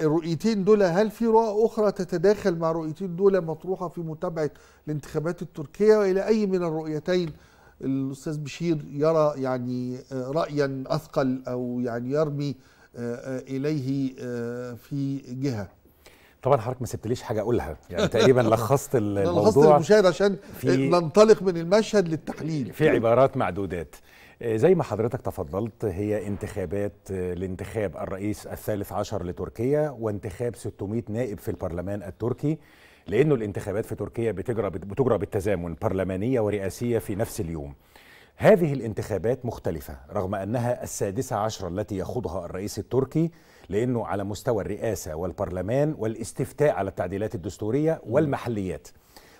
الرؤيتين دول هل في رؤى اخرى تتداخل مع الرؤيتين دول مطروحه في متابعه الانتخابات التركيه والى اي من الرؤيتين الاستاذ بشير يرى يعني آه، رايا اثقل او يعني يرمي آه، آه، اليه في جهه طبعا حضرتك ما سبتليش حاجه اقولها يعني تقريبا لخصت الموضوع لخصت المشاهد عشان ننطلق من المشهد للتحليل في عبارات معدودات آه، زي ما حضرتك تفضلت هي انتخابات آه، لانتخاب الرئيس الثالث عشر لتركيا وانتخاب 600 نائب في البرلمان التركي لأنه الانتخابات في تركيا بتجرى بتجرى بالتزامن برلمانية ورئاسية في نفس اليوم. هذه الانتخابات مختلفة رغم أنها السادسة عشر التي يخوضها الرئيس التركي لأنه على مستوى الرئاسة والبرلمان والاستفتاء على التعديلات الدستورية والمحليات.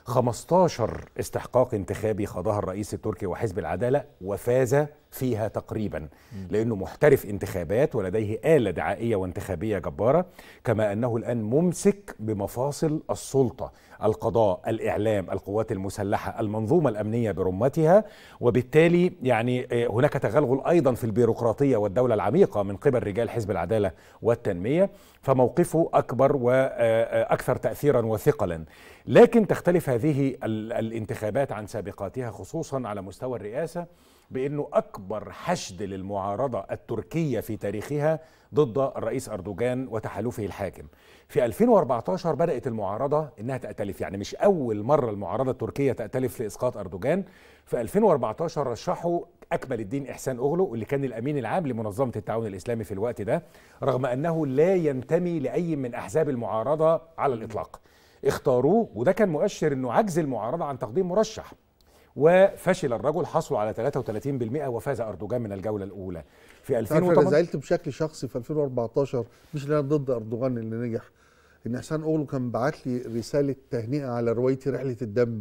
15 استحقاق انتخابي خاضها الرئيس التركي وحزب العداله وفاز فيها تقريبا لأنه محترف انتخابات ولديه آلة دعائية وانتخابية جبارة كما أنه الآن ممسك بمفاصل السلطة القضاء الإعلام القوات المسلحة المنظومة الأمنية برمتها وبالتالي يعني آه، هناك تغلغل أيضا في البيروقراطية والدولة العميقة من قبل رجال حزب العدالة والتنمية فموقفه أكبر وأكثر آه، آه، تأثيرا وثقلا لكن تختلف هذه الانتخابات عن سابقاتها خصوصا على مستوى الرئاسة بأنه أكبر أكبر حشد للمعارضة التركية في تاريخها ضد الرئيس أردوغان وتحالفه الحاكم في 2014 بدأت المعارضة إنها تأتلف يعني مش أول مرة المعارضة التركية تأتلف لإسقاط أردوغان في 2014 رشحوا أكمل الدين إحسان أغلو اللي كان الأمين العام لمنظمة التعاون الإسلامي في الوقت ده رغم أنه لا ينتمي لأي من أحزاب المعارضة على الإطلاق اختاروه وده كان مؤشر أنه عجز المعارضة عن تقديم مرشح وفشل الرجل حصلوا على 33% وفاز اردوغان من الجوله الاولى في 2018 انا زعلت بشكل شخصي في 2014 مش اللي انا ضد اردوغان اللي نجح ان حسان اوغلو كان بعت لي رساله تهنئه على روايتي رحله الدم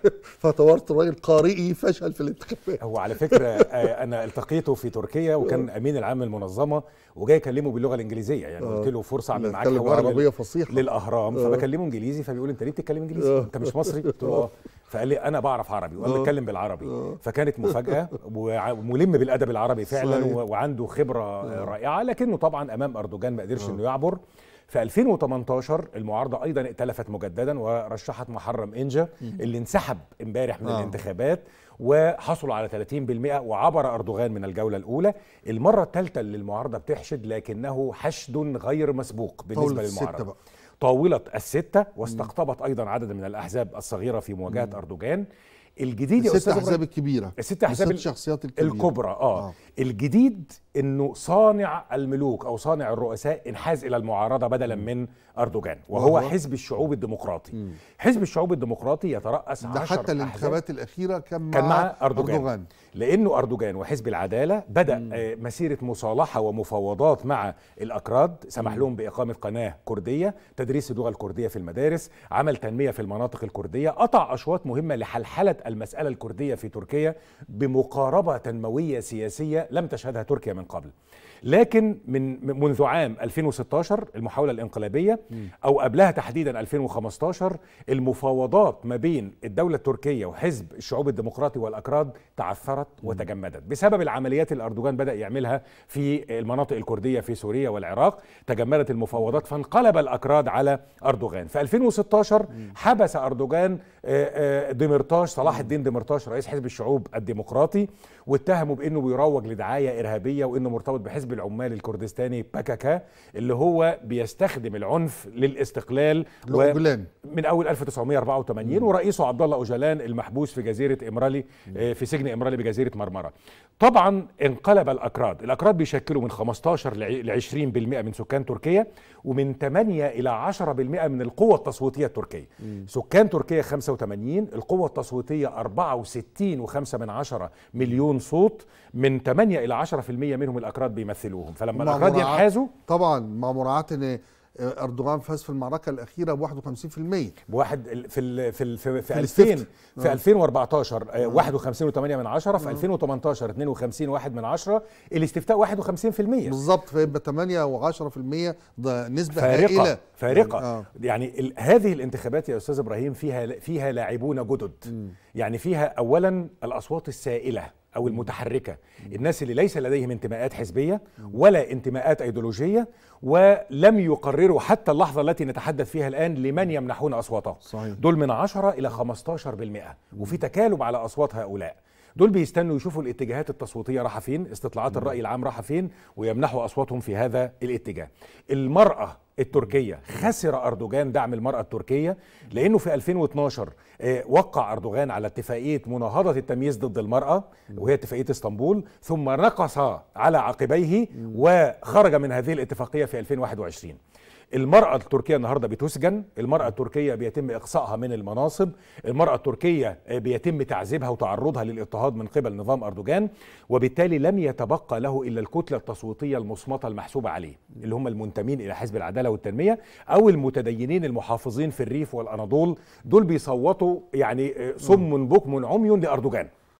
فطورت راجل قارئي فشل في الانتخابات هو على فكره آه، انا التقيته في تركيا وكان آه. امين العام المنظمه وجاي اكلمه باللغه الانجليزيه يعني قلت آه. له فرصه اعمل معاك حوار عربيه فصيحه للاهرام فبكلمه انجليزي فبيقول انت ليه بتتكلم انجليزي انت مش مصري قلت له اه فقال لي انا بعرف عربي وانا آه. بتكلم بالعربي آه. فكانت مفاجاه وملم بالادب العربي فعلا وعنده خبره آه. رائعه لكنه طبعا امام اردوغان ما قدرش انه يعبر في 2018 المعارضه ايضا ائتلفت مجددا ورشحت محرم انجا اللي انسحب امبارح من الانتخابات وحصلوا على 30% وعبر اردوغان من الجوله الاولى المره الثالثه اللي المعارضه بتحشد لكنه حشد غير مسبوق بالنسبه للمعارضه طاولة الستة واستقطبت أيضا عددا من الأحزاب الصغيرة في مواجهة أردوغان الجديد يا استاذ احزاب الكبيره الست احزاب الشخصيات الكبيره الكبرى آه. اه الجديد انه صانع الملوك او صانع الرؤساء انحاز الى المعارضه بدلا من اردوغان وهو أوه. حزب الشعوب الديمقراطي م. حزب الشعوب الديمقراطي يتراس ده حتى الانتخابات الاخيره كان, كان مع أردوغان. اردوغان لانه اردوغان وحزب العداله بدا م. آه، مسيره مصالحه ومفاوضات مع الاكراد سمح لهم باقامه قناه كرديه تدريس اللغه الكرديه في المدارس عمل تنميه في المناطق الكرديه قطع اشواط مهمه لحلحله المسألة الكردية في تركيا بمقاربة تنموية سياسية لم تشهدها تركيا من قبل لكن من منذ عام 2016 المحاولة الانقلابية أو قبلها تحديدا 2015 المفاوضات ما بين الدولة التركية وحزب الشعوب الديمقراطي والأكراد تعثرت وتجمدت بسبب العمليات اللي أردوغان بدأ يعملها في المناطق الكردية في سوريا والعراق تجمدت المفاوضات فانقلب الأكراد على أردوغان في 2016 حبس أردوغان آه، آه، دمرتاش صلاح الدين دمرتاش رئيس حزب الشعوب الديمقراطي واتهمه بأنه بيروج لدعاية إرهابية وأنه مرتبط بحزب العمال الكردستاني باكاكا اللي هو بيستخدم العنف للاستقلال الأوغلاني من اول 1984 ورئيسه عبد الله اوجلان المحبوس في جزيره امرالي آه، في سجن امرالي بجزيره مرمره. طبعا انقلب الاكراد، الاكراد بيشكلوا من 15 ل 20% من سكان تركيا ومن 8 الى 10% من القوه التصويتيه التركيه. سكان تركيا 85 القوه التصويتيه 64 و5 من 10 مليون صوت من 8 الى 10% منهم الاكراد بيمثلوهم، فلما الاكراد ينحازوا طبعا مع مراعاه ان اردوغان فاز في المعركه الاخيره ب 51% بواحد في ال في ال في, في 2000 في 2014 آه. 51.8 آه، آه. من 10 في 2018 52.1 من 10 الاستفتاء 51% بالظبط فيبقى 8 و10% ده نسبه فارقة هائله فارقه هايله فارقه يعني, يعني هذه الانتخابات يا استاذ ابراهيم فيها فيها لاعبون جدد يعني فيها اولا الاصوات السائله او المتحركه الناس اللي ليس لديهم انتماءات حزبيه ولا انتماءات ايديولوجيه ولم يقرروا حتى اللحظه التي نتحدث فيها الان لمن يمنحون اصواتهم دول من 10 الى 15% وفي تكالب على اصوات هؤلاء دول بيستنوا يشوفوا الاتجاهات التصويتيه راحه فين استطلاعات الراي العام راحه فين ويمنحوا اصواتهم في هذا الاتجاه المراه التركية خسر أردوغان دعم المرأة التركية لأنه في 2012 آه، وقع أردوغان على اتفاقية مناهضة التمييز ضد المرأة وهي اتفاقية اسطنبول ثم نقص على عقبيه وخرج من هذه الاتفاقية في 2021 المرأة التركية النهاردة بتسجن المرأة التركية بيتم إقصائها من المناصب المرأة التركية بيتم تعذيبها وتعرضها للاضطهاد من قبل نظام أردوغان وبالتالي لم يتبقى له إلا الكتلة التصويتية المصمتة المحسوبة عليه اللي هم المنتمين إلى حزب العدالة والتنمية أو المتدينين المحافظين في الريف والأناضول دول بيصوتوا يعني آه، صم بكم عمي لأردوغان